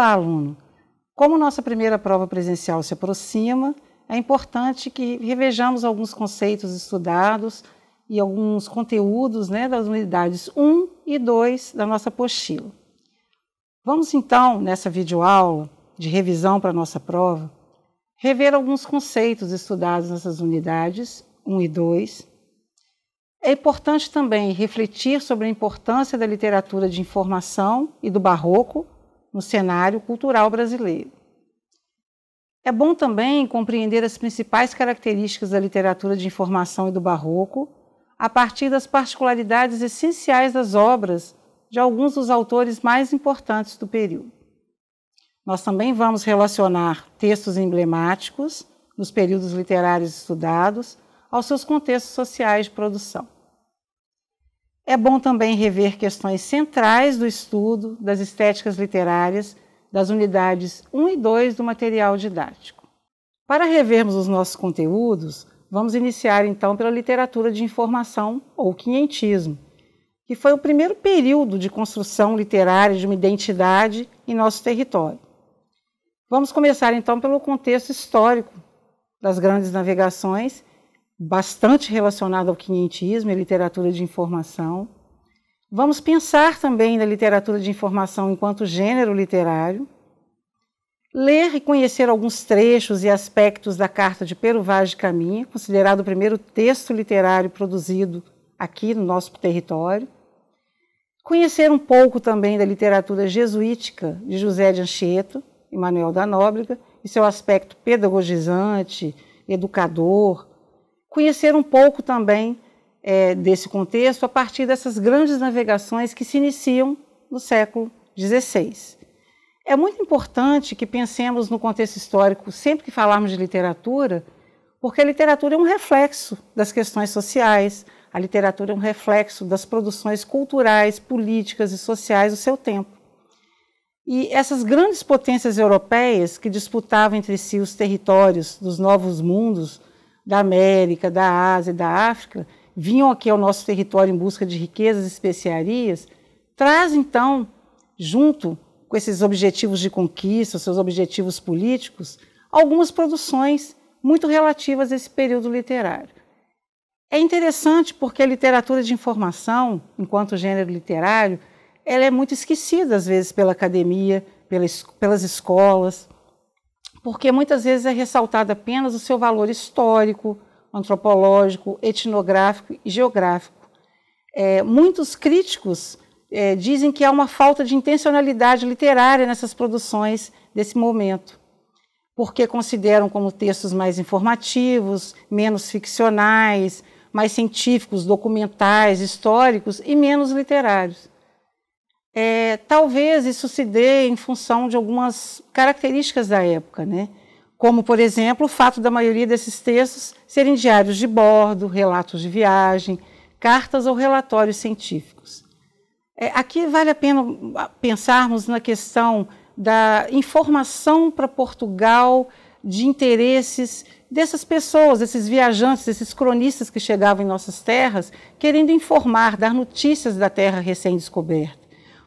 Olá, aluno! Como nossa primeira prova presencial se aproxima, é importante que revejamos alguns conceitos estudados e alguns conteúdos né, das unidades 1 e 2 da nossa apostila. Vamos então, nessa videoaula de revisão para a nossa prova, rever alguns conceitos estudados nessas unidades 1 e 2. É importante também refletir sobre a importância da literatura de informação e do barroco no cenário cultural brasileiro. É bom também compreender as principais características da literatura de informação e do barroco a partir das particularidades essenciais das obras de alguns dos autores mais importantes do período. Nós também vamos relacionar textos emblemáticos nos períodos literários estudados aos seus contextos sociais de produção. É bom também rever questões centrais do estudo das estéticas literárias das unidades 1 e 2 do material didático. Para revermos os nossos conteúdos, vamos iniciar então pela literatura de informação ou quinhentismo, que foi o primeiro período de construção literária de uma identidade em nosso território. Vamos começar então pelo contexto histórico das grandes navegações bastante relacionado ao quinhentismo e literatura de informação. Vamos pensar também na literatura de informação enquanto gênero literário, ler e conhecer alguns trechos e aspectos da Carta de Pero Vaz de Caminha, considerado o primeiro texto literário produzido aqui no nosso território, conhecer um pouco também da literatura jesuítica de José de Anchieta e Manuel da Nóbrega e seu aspecto pedagogizante, educador, conhecer um pouco também é, desse contexto a partir dessas grandes navegações que se iniciam no século XVI. É muito importante que pensemos no contexto histórico sempre que falarmos de literatura, porque a literatura é um reflexo das questões sociais, a literatura é um reflexo das produções culturais, políticas e sociais do seu tempo. E essas grandes potências europeias que disputavam entre si os territórios dos novos mundos da América, da Ásia, da África, vinham aqui ao nosso território em busca de riquezas e especiarias, traz então, junto com esses objetivos de conquista, seus objetivos políticos, algumas produções muito relativas a esse período literário. É interessante porque a literatura de informação, enquanto gênero literário, ela é muito esquecida às vezes pela academia, pelas, pelas escolas porque muitas vezes é ressaltado apenas o seu valor histórico, antropológico, etnográfico e geográfico. É, muitos críticos é, dizem que há uma falta de intencionalidade literária nessas produções desse momento, porque consideram como textos mais informativos, menos ficcionais, mais científicos, documentais, históricos e menos literários. É, talvez isso se dê em função de algumas características da época, né? como, por exemplo, o fato da maioria desses textos serem diários de bordo, relatos de viagem, cartas ou relatórios científicos. É, aqui vale a pena pensarmos na questão da informação para Portugal de interesses dessas pessoas, desses viajantes, desses cronistas que chegavam em nossas terras, querendo informar, dar notícias da terra recém-descoberta.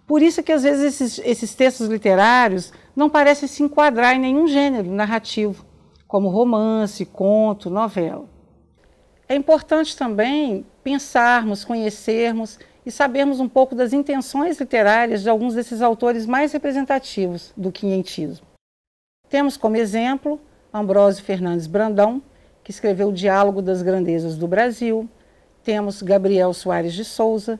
Por isso que às vezes esses, esses textos literários não parecem se enquadrar em nenhum gênero narrativo, como romance, conto, novela. É importante também pensarmos, conhecermos e sabermos um pouco das intenções literárias de alguns desses autores mais representativos do quinhentismo. Temos como exemplo Ambrósio Fernandes Brandão, que escreveu O Diálogo das Grandezas do Brasil. Temos Gabriel Soares de Souza,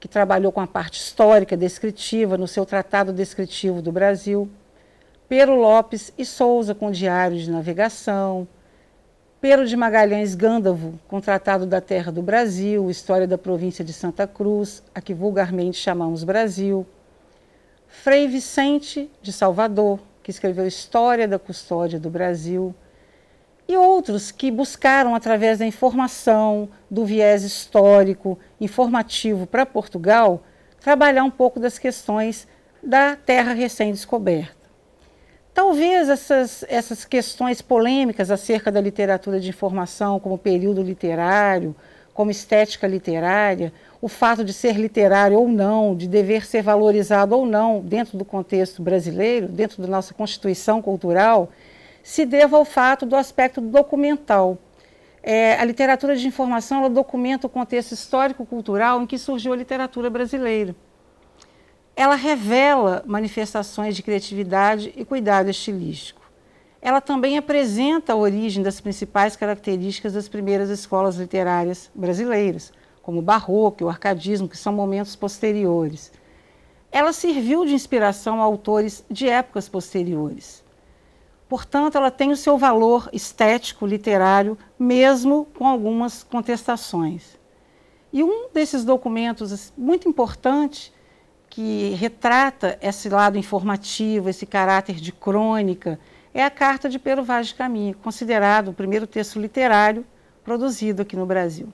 que trabalhou com a parte histórica descritiva no seu Tratado Descritivo do Brasil, Pero Lopes e Souza com Diário de Navegação, Pero de Magalhães Gândavo com Tratado da Terra do Brasil, História da Província de Santa Cruz, a que vulgarmente chamamos Brasil, Frei Vicente de Salvador, que escreveu História da Custódia do Brasil, e outros que buscaram, através da informação, do viés histórico, informativo para Portugal, trabalhar um pouco das questões da terra recém-descoberta. Talvez essas, essas questões polêmicas acerca da literatura de informação, como período literário, como estética literária, o fato de ser literário ou não, de dever ser valorizado ou não dentro do contexto brasileiro, dentro da nossa constituição cultural, se deva ao fato do aspecto documental. É, a literatura de informação ela documenta o contexto histórico-cultural em que surgiu a literatura brasileira. Ela revela manifestações de criatividade e cuidado estilístico. Ela também apresenta a origem das principais características das primeiras escolas literárias brasileiras, como o barroco e o arcadismo, que são momentos posteriores. Ela serviu de inspiração a autores de épocas posteriores. Portanto, ela tem o seu valor estético, literário, mesmo com algumas contestações. E um desses documentos assim, muito importante que retrata esse lado informativo, esse caráter de crônica, é a Carta de Pero Vaz de Caminha, considerado o primeiro texto literário produzido aqui no Brasil.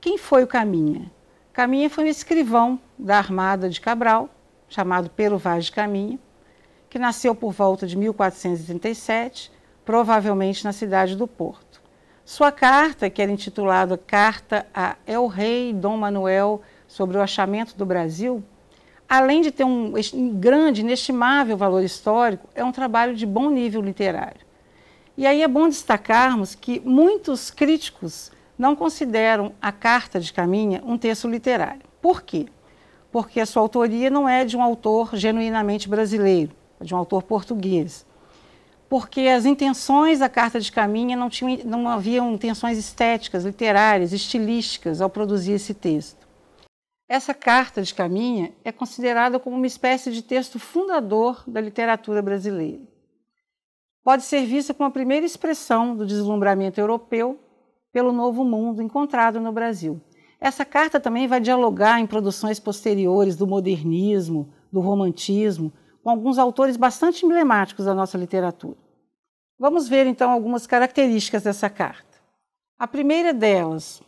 Quem foi o Caminha? Caminha foi um escrivão da Armada de Cabral, chamado Pero Vaz de Caminha, que nasceu por volta de 1437, provavelmente na cidade do Porto. Sua carta, que era intitulada Carta a El Rei Dom Manuel sobre o achamento do Brasil, além de ter um grande, inestimável valor histórico, é um trabalho de bom nível literário. E aí é bom destacarmos que muitos críticos não consideram a Carta de Caminha um texto literário. Por quê? Porque a sua autoria não é de um autor genuinamente brasileiro de um autor português, porque as intenções da Carta de Caminha não, tinham, não haviam intenções estéticas, literárias, estilísticas ao produzir esse texto. Essa Carta de Caminha é considerada como uma espécie de texto fundador da literatura brasileira. Pode ser vista como a primeira expressão do deslumbramento europeu pelo novo mundo encontrado no Brasil. Essa carta também vai dialogar em produções posteriores do modernismo, do romantismo, com alguns autores bastante emblemáticos da nossa literatura. Vamos ver então algumas características dessa carta. A primeira delas,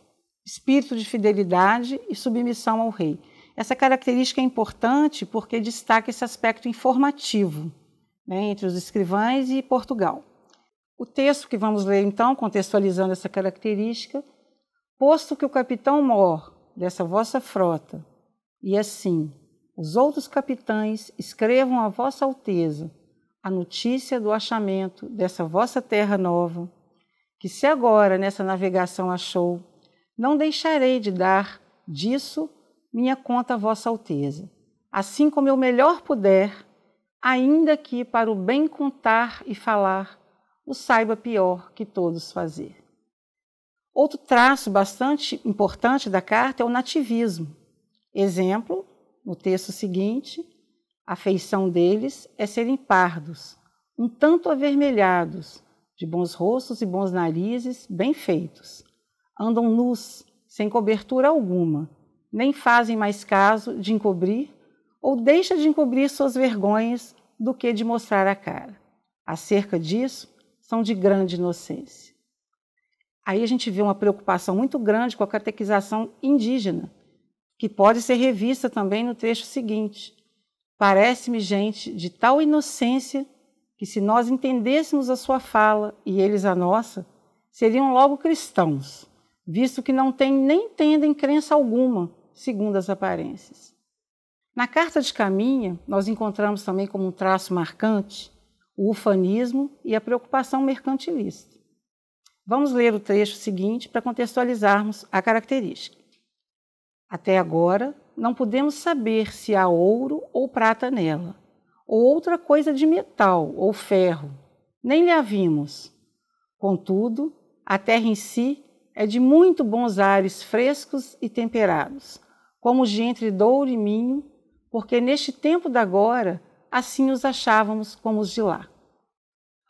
espírito de fidelidade e submissão ao rei. Essa característica é importante porque destaca esse aspecto informativo né, entre os escrivães e Portugal. O texto que vamos ler, então, contextualizando essa característica, posto que o capitão mor dessa vossa frota, e assim, os outros capitães escrevam a Vossa Alteza a notícia do achamento dessa vossa terra nova, que se agora nessa navegação achou, não deixarei de dar disso minha conta a Vossa Alteza, assim como eu melhor puder, ainda que para o bem contar e falar, o saiba pior que todos fazer. Outro traço bastante importante da carta é o nativismo. Exemplo, no texto seguinte, a feição deles é serem pardos, um tanto avermelhados, de bons rostos e bons narizes, bem feitos. Andam nus, sem cobertura alguma, nem fazem mais caso de encobrir ou deixa de encobrir suas vergonhas do que de mostrar a cara. Acerca disso, são de grande inocência. Aí a gente vê uma preocupação muito grande com a catequização indígena, que pode ser revista também no trecho seguinte. Parece-me, gente, de tal inocência que, se nós entendêssemos a sua fala e eles a nossa, seriam logo cristãos, visto que não têm nem tendem crença alguma, segundo as aparências. Na carta de Caminha, nós encontramos também como um traço marcante o ufanismo e a preocupação mercantilista. Vamos ler o trecho seguinte para contextualizarmos a característica. Até agora, não podemos saber se há ouro ou prata nela, ou outra coisa de metal ou ferro. Nem lhe a vimos. Contudo, a terra em si é de muito bons ares frescos e temperados, como os de Douro e minho, porque neste tempo da agora assim os achávamos como os de lá.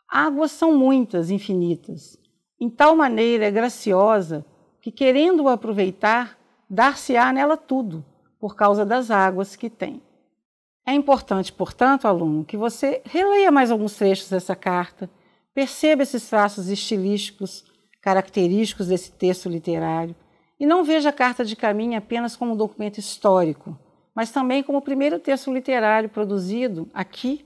Águas são muitas, infinitas, em tal maneira é graciosa que, querendo-o aproveitar, dar-se-á nela tudo, por causa das águas que tem. É importante, portanto, aluno, que você releia mais alguns trechos dessa carta, perceba esses traços estilísticos característicos desse texto literário e não veja a carta de caminho apenas como um documento histórico, mas também como o primeiro texto literário produzido aqui,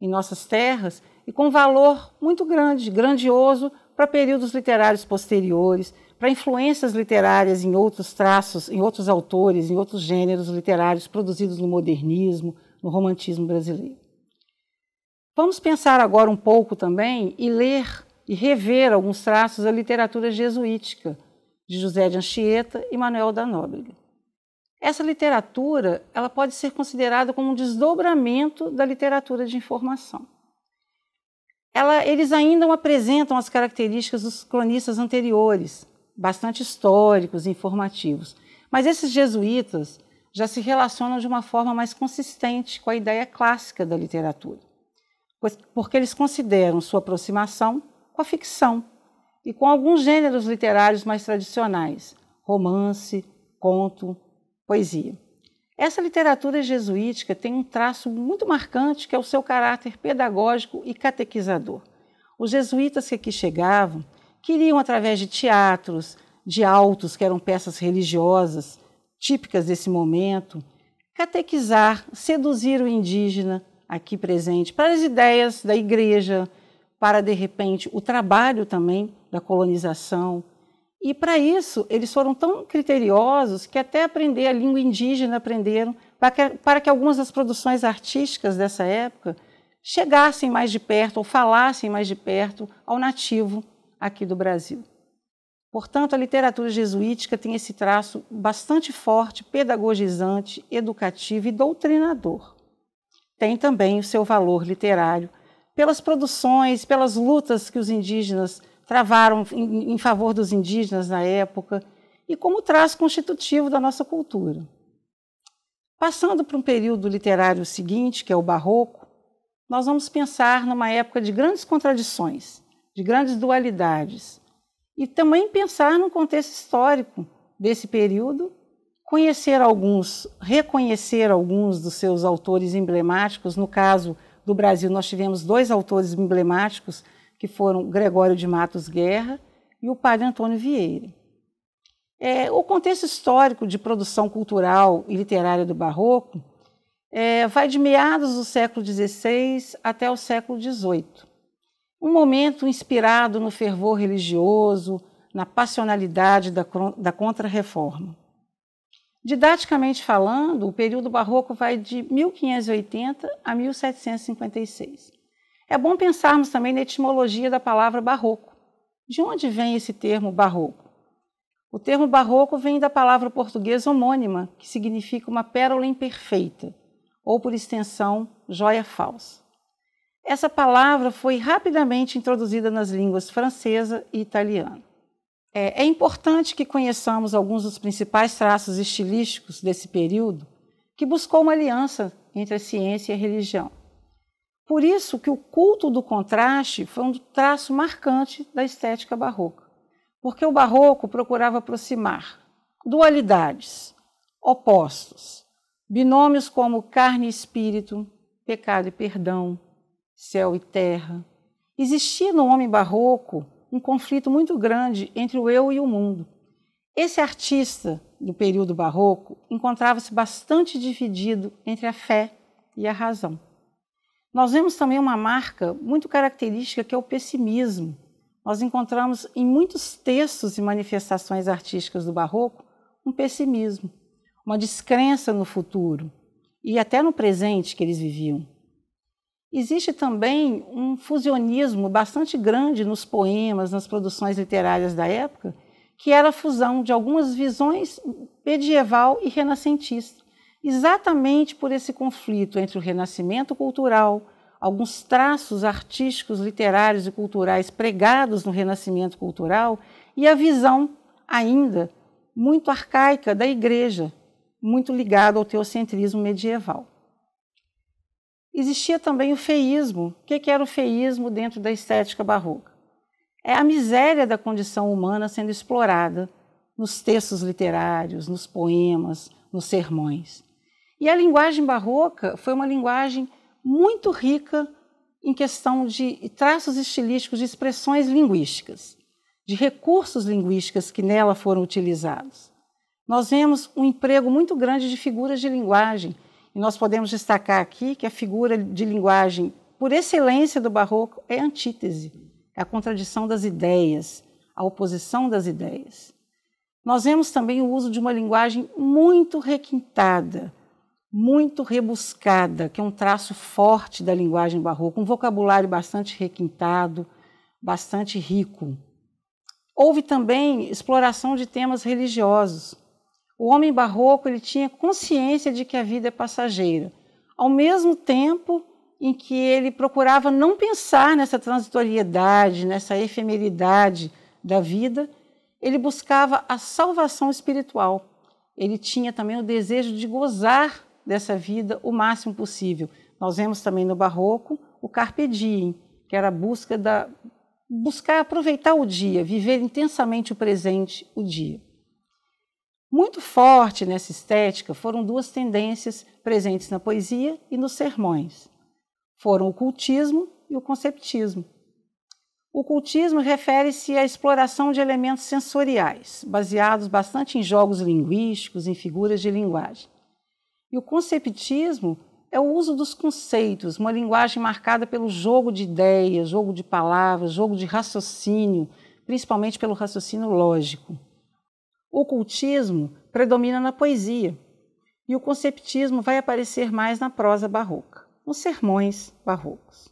em nossas terras, e com valor muito grande, grandioso para períodos literários posteriores, para influências literárias em outros traços, em outros autores, em outros gêneros literários produzidos no modernismo, no romantismo brasileiro. Vamos pensar agora um pouco também e ler e rever alguns traços da literatura jesuítica de José de Anchieta e Manuel da Nóbrega. Essa literatura, ela pode ser considerada como um desdobramento da literatura de informação. Ela, eles ainda apresentam as características dos cronistas anteriores, bastante históricos, informativos. Mas esses jesuítas já se relacionam de uma forma mais consistente com a ideia clássica da literatura, porque eles consideram sua aproximação com a ficção e com alguns gêneros literários mais tradicionais, romance, conto, poesia. Essa literatura jesuítica tem um traço muito marcante que é o seu caráter pedagógico e catequizador. Os jesuítas que aqui chegavam queriam, através de teatros, de autos, que eram peças religiosas, típicas desse momento, catequizar, seduzir o indígena aqui presente para as ideias da igreja, para, de repente, o trabalho também da colonização. E para isso, eles foram tão criteriosos que até aprender a língua indígena aprenderam para que, para que algumas das produções artísticas dessa época chegassem mais de perto ou falassem mais de perto ao nativo aqui do Brasil. Portanto, a literatura jesuítica tem esse traço bastante forte, pedagogizante, educativo e doutrinador. Tem também o seu valor literário pelas produções, pelas lutas que os indígenas travaram em, em favor dos indígenas na época e como traço constitutivo da nossa cultura. Passando para um período literário seguinte, que é o Barroco, nós vamos pensar numa época de grandes contradições de grandes dualidades. E também pensar no contexto histórico desse período, conhecer alguns, reconhecer alguns dos seus autores emblemáticos. No caso do Brasil, nós tivemos dois autores emblemáticos, que foram Gregório de Matos Guerra e o padre Antônio Vieira. É, o contexto histórico de produção cultural e literária do Barroco é, vai de meados do século XVI até o século XVIII. Um momento inspirado no fervor religioso, na passionalidade da, da Contra-Reforma. Didaticamente falando, o período barroco vai de 1580 a 1756. É bom pensarmos também na etimologia da palavra barroco. De onde vem esse termo barroco? O termo barroco vem da palavra portuguesa homônima, que significa uma pérola imperfeita, ou por extensão, joia falsa. Essa palavra foi rapidamente introduzida nas línguas francesa e italiana. É, é importante que conheçamos alguns dos principais traços estilísticos desse período, que buscou uma aliança entre a ciência e a religião. Por isso que o culto do contraste foi um traço marcante da estética barroca, porque o barroco procurava aproximar dualidades, opostos, binômios como carne e espírito, pecado e perdão, céu e terra. Existia no homem barroco um conflito muito grande entre o eu e o mundo. Esse artista do período barroco encontrava-se bastante dividido entre a fé e a razão. Nós vemos também uma marca muito característica que é o pessimismo. Nós encontramos em muitos textos e manifestações artísticas do barroco um pessimismo, uma descrença no futuro e até no presente que eles viviam. Existe também um fusionismo bastante grande nos poemas, nas produções literárias da época, que era a fusão de algumas visões medieval e renascentista, exatamente por esse conflito entre o renascimento cultural, alguns traços artísticos, literários e culturais pregados no renascimento cultural e a visão ainda muito arcaica da igreja, muito ligada ao teocentrismo medieval. Existia também o feísmo. O que era o feísmo dentro da estética barroca? É a miséria da condição humana sendo explorada nos textos literários, nos poemas, nos sermões. E a linguagem barroca foi uma linguagem muito rica em questão de traços estilísticos, de expressões linguísticas, de recursos linguísticos que nela foram utilizados. Nós vemos um emprego muito grande de figuras de linguagem, e nós podemos destacar aqui que a figura de linguagem, por excelência do barroco, é a antítese, é a contradição das ideias, a oposição das ideias. Nós vemos também o uso de uma linguagem muito requintada, muito rebuscada, que é um traço forte da linguagem barroca, um vocabulário bastante requintado, bastante rico. Houve também exploração de temas religiosos, o homem barroco ele tinha consciência de que a vida é passageira, ao mesmo tempo em que ele procurava não pensar nessa transitoriedade, nessa efemeridade da vida, ele buscava a salvação espiritual. Ele tinha também o desejo de gozar dessa vida o máximo possível. Nós vemos também no barroco o carpe diem, que era a busca da buscar aproveitar o dia, viver intensamente o presente, o dia. Muito forte nessa estética foram duas tendências presentes na poesia e nos sermões. Foram o cultismo e o conceptismo. O cultismo refere-se à exploração de elementos sensoriais, baseados bastante em jogos linguísticos, em figuras de linguagem. E o conceptismo é o uso dos conceitos, uma linguagem marcada pelo jogo de ideias, jogo de palavras, jogo de raciocínio, principalmente pelo raciocínio lógico. O cultismo predomina na poesia e o conceptismo vai aparecer mais na prosa barroca, nos sermões barrocos.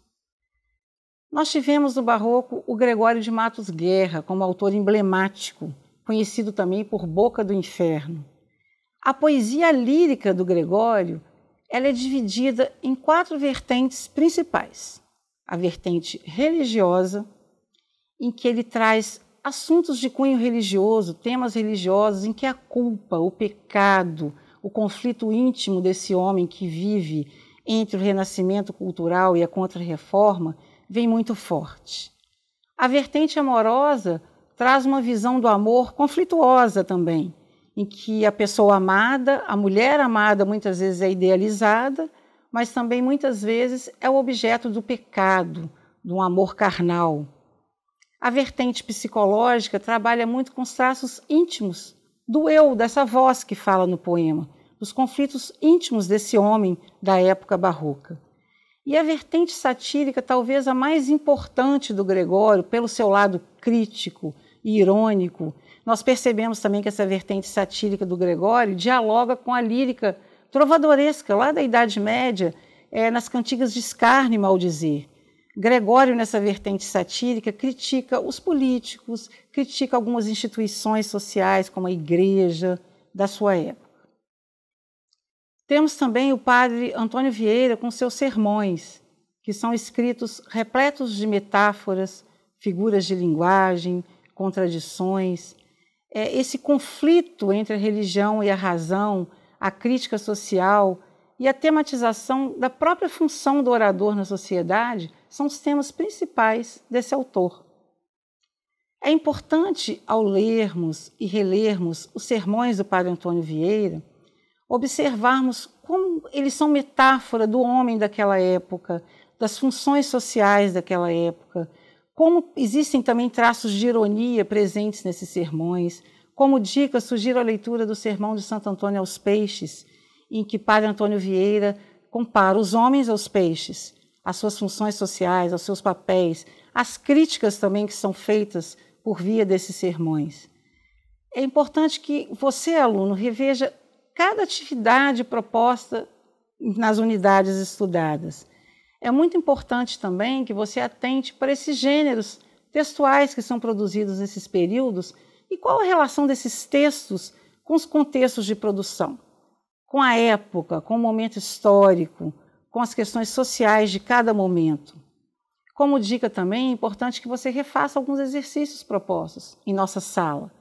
Nós tivemos no barroco o Gregório de Matos Guerra como autor emblemático, conhecido também por Boca do Inferno. A poesia lírica do Gregório ela é dividida em quatro vertentes principais. A vertente religiosa, em que ele traz assuntos de cunho religioso, temas religiosos em que a culpa, o pecado, o conflito íntimo desse homem que vive entre o renascimento cultural e a contrarreforma vem muito forte. A vertente amorosa traz uma visão do amor conflituosa também, em que a pessoa amada, a mulher amada muitas vezes é idealizada, mas também muitas vezes é o objeto do pecado, de um amor carnal, a vertente psicológica trabalha muito com os traços íntimos do eu, dessa voz que fala no poema, dos conflitos íntimos desse homem da época barroca. E a vertente satírica, talvez a mais importante do Gregório, pelo seu lado crítico e irônico, nós percebemos também que essa vertente satírica do Gregório dialoga com a lírica trovadoresca lá da Idade Média, é, nas cantigas de escárnio e maldizer. Gregório, nessa vertente satírica, critica os políticos, critica algumas instituições sociais, como a igreja da sua época. Temos também o padre Antônio Vieira com seus sermões, que são escritos repletos de metáforas, figuras de linguagem, contradições. É esse conflito entre a religião e a razão, a crítica social e a tematização da própria função do orador na sociedade são os temas principais desse autor. É importante, ao lermos e relermos os sermões do Padre Antônio Vieira, observarmos como eles são metáfora do homem daquela época, das funções sociais daquela época, como existem também traços de ironia presentes nesses sermões. Como dica, sugiro a leitura do Sermão de Santo Antônio aos Peixes, em que Padre Antônio Vieira compara os homens aos peixes as suas funções sociais, aos seus papéis, as críticas também que são feitas por via desses sermões. É importante que você, aluno, reveja cada atividade proposta nas unidades estudadas. É muito importante também que você atente para esses gêneros textuais que são produzidos nesses períodos e qual a relação desses textos com os contextos de produção, com a época, com o momento histórico, com as questões sociais de cada momento. Como dica também, é importante que você refaça alguns exercícios propostos em nossa sala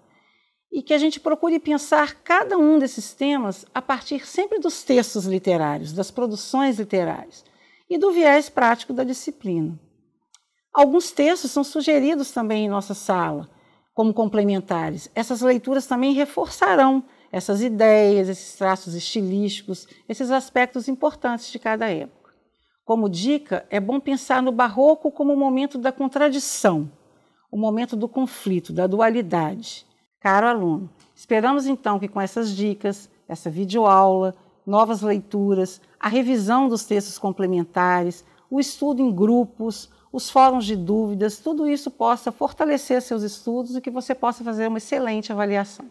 e que a gente procure pensar cada um desses temas a partir sempre dos textos literários, das produções literárias e do viés prático da disciplina. Alguns textos são sugeridos também em nossa sala como complementares. Essas leituras também reforçarão essas ideias, esses traços estilísticos, esses aspectos importantes de cada época. Como dica, é bom pensar no barroco como o momento da contradição, o momento do conflito, da dualidade. Caro aluno, esperamos então que com essas dicas, essa videoaula, novas leituras, a revisão dos textos complementares, o estudo em grupos, os fóruns de dúvidas, tudo isso possa fortalecer seus estudos e que você possa fazer uma excelente avaliação.